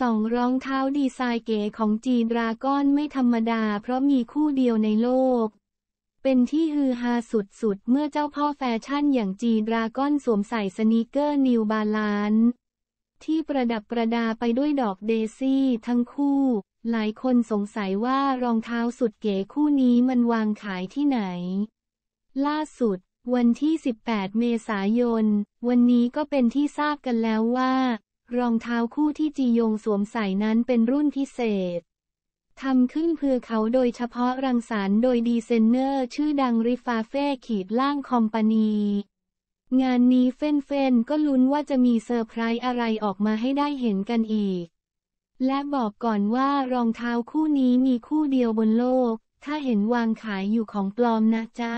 สองรองเท้าดีไซน์เก๋ของจีดราก้อนไม่ธรรมดา เพราะมีคู่เดียวในโลก เป็นที่ฮือฮาสุดๆเมื่อเจ้าพ่อแฟชั่นอย่างจีดราก้อนสวมใส่สนิเกอร์นิวบาลาน ที่ประดับประดาไปด้วยดอกเดซี่ทั้งคู่ หลายคนสงสัยว่ารองเท้าสุดเก๋คู่นี้มันวางขายที่ไหน ล่าสุด วันที่ 18 เมษายน วันนี้ก็เป็นที่ทราบกันแล้วว่ารองเท้าคู่ที่จียงสวมใส่นั้นเป็นรุ่นพิเศษทำขึ้นเพื่อเขาโดยเฉพาะรังสรรค์โดยดีไซนเนอร์ชื่อดังริฟาเฟ่ขีดล่างคอมปานี งานนี้เฟ้นนก็ลุ้นว่าจะมีเซอร์ไพรส์อะไรออกมาให้ได้เห็นกันอีก และบอกก่อนว่ารองเท้าคู่นี้มีคู่เดียวบนโลก ถ้าเห็นวางขายอยู่ของปลอมนะจ๊ะ